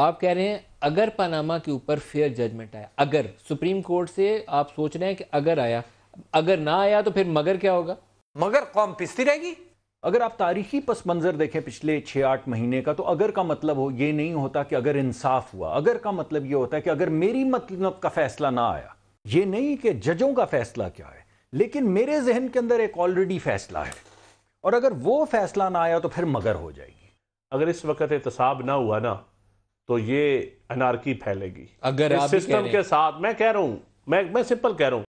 आप कह रहे हैं अगर पनामा के ऊपर फेयर जजमेंट आया अगर सुप्रीम कोर्ट से आप सोच रहे हैं कि अगर आया अगर ना आया तो फिर मगर क्या होगा मगर कौम पिसती रहेगी अगर आप तारीखी पस मंज़र देखें पिछले छः आठ महीने का तो अगर का मतलब हो ये नहीं होता कि अगर इंसाफ हुआ अगर का मतलब ये होता है कि अगर मेरी मतलब का फैसला ना आया ये नहीं कि जजों का फैसला क्या है लेकिन मेरे जहन के अंदर एक ऑलरेडी फैसला है और अगर वो फैसला ना आया तो फिर मगर हो जाएगी अगर इस वक्त एहतसाब ना हुआ ना तो ये अनारकी फैलेगी अगर आप सिस्टम के साथ मैं कह रहा हूं मैं मैं सिंपल कह रहा हूं